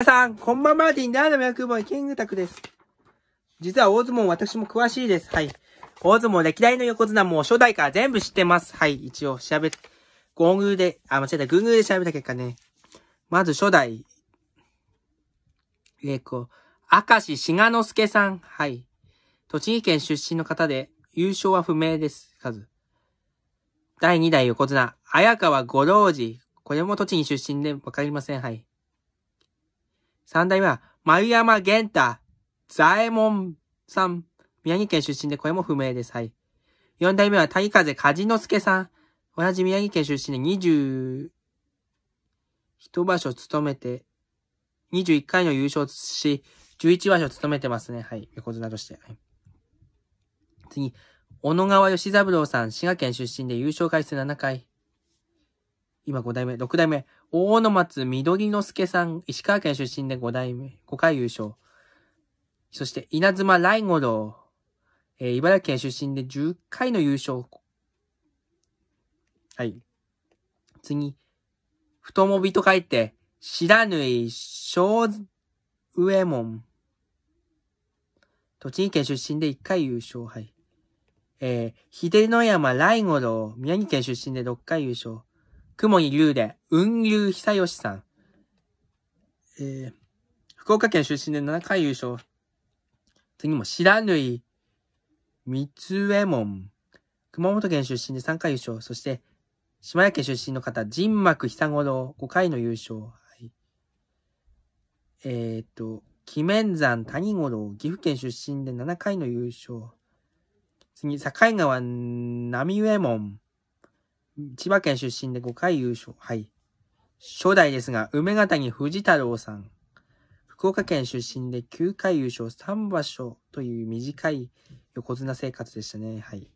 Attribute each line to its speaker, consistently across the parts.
Speaker 1: 皆さん、こんばんは、ディンダーの脈ボーイ、キングタクです。実は大相撲私も詳しいです。はい。大相撲歴代の横綱も初代から全部知ってます。はい。一応調べ、ゴングで、あ、間違えた、グングで調べた結果ね。まず初代、えー、こう、明石志賀之助さん。はい。栃木県出身の方で、優勝は不明です。数。第2代横綱、綾川五郎寺。これも栃木出身でわかりません。はい。三代目は、丸山玄太、左衛門さん。宮城県出身で声も不明です。はい。四代目は、谷風梶之助さん。同じ宮城県出身で二十、一場所務めて、二十一回の優勝し、十一場所務めてますね。はい。横綱として。はい、次、小野川義三郎さん、滋賀県出身で優勝回数7回。今5代目、6代目、大野松緑之助さん、石川県出身で5代目、5回優勝。そして、稲妻雷五郎、えー、茨城県出身で10回の優勝。はい。次、太もびと書いて、白縫小上門。栃木県出身で1回優勝。はい。えー、秀野山雷五郎、宮城県出身で6回優勝。雲に竜で、雲竜久義さん。えー、福岡県出身で7回優勝。次も白縫三右衛門。熊本県出身で3回優勝。そして、島根県出身の方、陣幕久五郎、5回の優勝。はい、えっ、と、鬼面山谷五郎、岐阜県出身で7回の優勝。次、境川波右衛門。千葉県出身で5回優勝。はい。初代ですが、梅ヶ谷藤太郎さん。福岡県出身で9回優勝3場所という短い横綱生活でしたね。はい。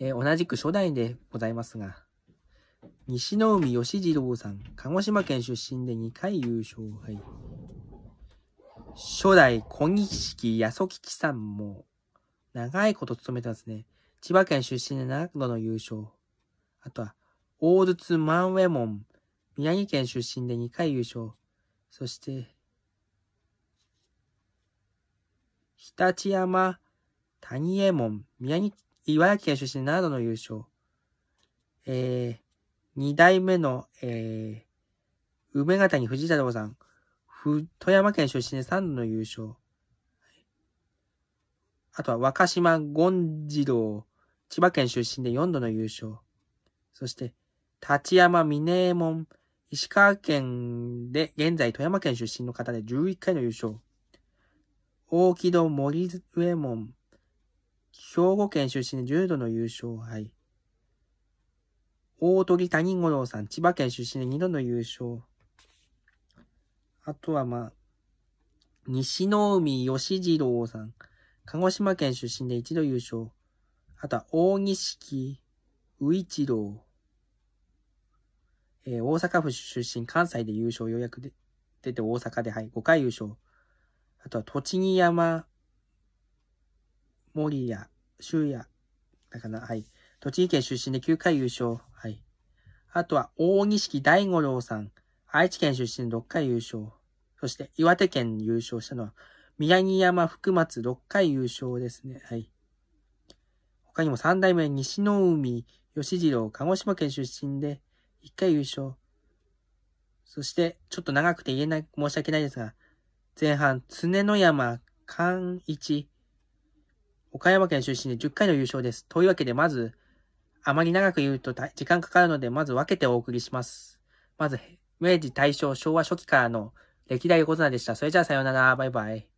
Speaker 1: えー、同じく初代でございますが、西の海義次郎さん、鹿児島県出身で2回優勝。はい。初代小錦八十吉さんも長いこと務めてますね。千葉県出身で7度の優勝。あとは、大筒万ェモ門、宮城県出身で2回優勝。そして、常陸山、谷右衛門、宮城、岩城県出身で7度の優勝。えー、2代目の、えー、梅ヶ谷藤田郎さん、富山県出身で3度の優勝。あとは若島権次郎、千葉県出身で4度の優勝。そして、立山峰右門、石川県で、現在富山県出身の方で11回の優勝。大木戸森上門、兵庫県出身で10度の優勝はい。大鳥谷五郎さん、千葉県出身で2度の優勝。あとはまあ、西の海義次郎さん、鹿児島県出身で一度優勝。あとは、大錦宇一郎、えー、大阪府出身、関西で優勝、ようやくで出て大阪で、はい、5回優勝。あとは、栃木山、森谷、修也、だかな、はい。栃木県出身で9回優勝、はい。あとは、大錦大五郎さん、愛知県出身で6回優勝。そして、岩手県優勝したのは、宮城山福松6回優勝ですね。はい。他にも三代目西の海義次郎、鹿児島県出身で、一回優勝。そして、ちょっと長くて言えない、申し訳ないですが、前半、常の山寛一、岡山県出身で10回の優勝です。というわけで、まず、あまり長く言うと時間かかるので、まず分けてお送りします。まず、明治、大正、昭和初期からの歴代横綱でした。それじゃあさようなら、バイバイ。